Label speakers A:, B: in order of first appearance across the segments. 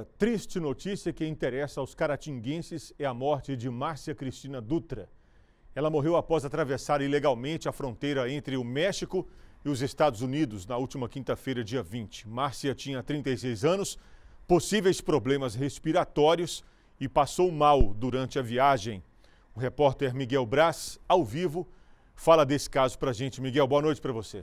A: A triste notícia que interessa aos caratinguenses é a morte de Márcia Cristina Dutra. Ela morreu após atravessar ilegalmente a fronteira entre o México e os Estados Unidos na última quinta-feira, dia 20. Márcia tinha 36 anos, possíveis problemas respiratórios e passou mal durante a viagem. O repórter Miguel Braz, ao vivo, fala desse caso para a gente. Miguel, boa noite para você.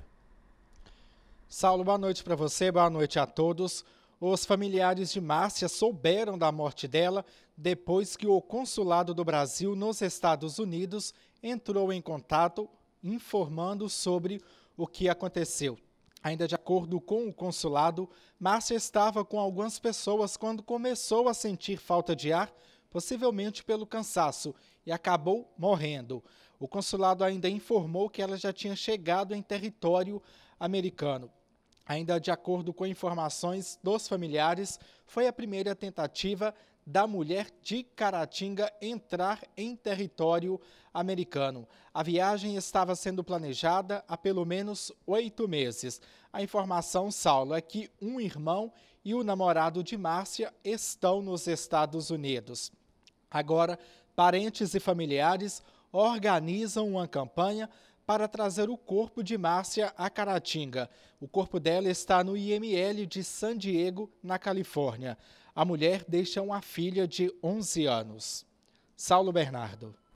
B: Saulo, boa noite para você, boa noite a todos. Os familiares de Márcia souberam da morte dela depois que o consulado do Brasil nos Estados Unidos entrou em contato informando sobre o que aconteceu. Ainda de acordo com o consulado, Márcia estava com algumas pessoas quando começou a sentir falta de ar, possivelmente pelo cansaço, e acabou morrendo. O consulado ainda informou que ela já tinha chegado em território americano. Ainda de acordo com informações dos familiares, foi a primeira tentativa da mulher de Caratinga entrar em território americano. A viagem estava sendo planejada há pelo menos oito meses. A informação, Saulo, é que um irmão e o namorado de Márcia estão nos Estados Unidos. Agora, parentes e familiares organizam uma campanha para trazer o corpo de Márcia a Caratinga. O corpo dela está no IML de San Diego, na Califórnia. A mulher deixa uma filha de 11 anos. Saulo Bernardo.